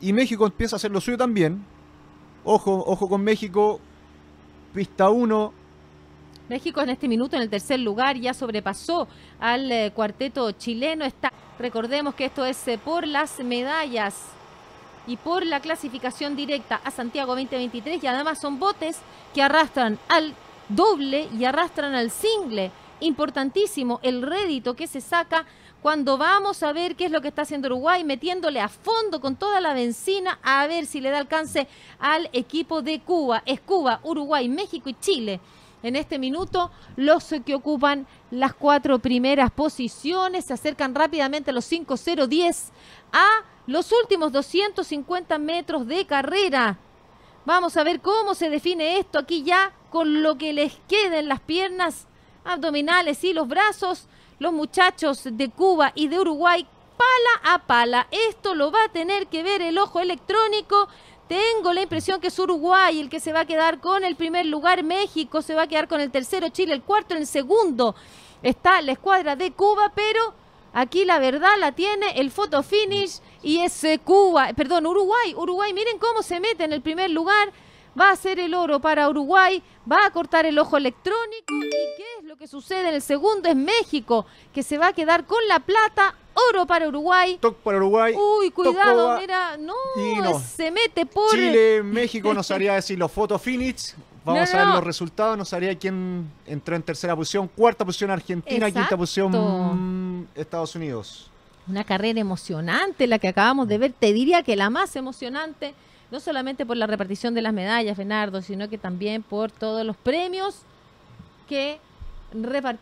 Y México empieza a hacer lo suyo también. Ojo, ojo con México. Pista 1. México en este minuto en el tercer lugar ya sobrepasó al eh, cuarteto chileno. Está, recordemos que esto es eh, por las medallas y por la clasificación directa a Santiago 2023 y además son botes que arrastran al doble y arrastran al single importantísimo el rédito que se saca cuando vamos a ver qué es lo que está haciendo Uruguay, metiéndole a fondo con toda la benzina a ver si le da alcance al equipo de Cuba. Es Cuba, Uruguay, México y Chile. En este minuto, los que ocupan las cuatro primeras posiciones se acercan rápidamente a los 5-0-10 a los últimos 250 metros de carrera. Vamos a ver cómo se define esto aquí ya con lo que les queda en las piernas abdominales y los brazos, los muchachos de Cuba y de Uruguay, pala a pala. Esto lo va a tener que ver el ojo electrónico. Tengo la impresión que es Uruguay el que se va a quedar con el primer lugar, México se va a quedar con el tercero, Chile el cuarto, en el segundo está la escuadra de Cuba, pero aquí la verdad la tiene el photo finish y es eh, Cuba, perdón, Uruguay, Uruguay, miren cómo se mete en el primer lugar va a ser el oro para Uruguay, va a cortar el ojo electrónico y qué es lo que sucede en el segundo es México, que se va a quedar con la plata, oro para Uruguay. Toc para Uruguay. Uy, cuidado, mira, no, se mete por Chile, México nos haría decir los foto finish. Vamos a ver los resultados, nos haría quién entró en tercera posición, cuarta posición Argentina, quinta posición Estados Unidos. Una carrera emocionante la que acabamos de ver, te diría que la más emocionante no solamente por la repartición de las medallas, Bernardo, sino que también por todos los premios que repartimos.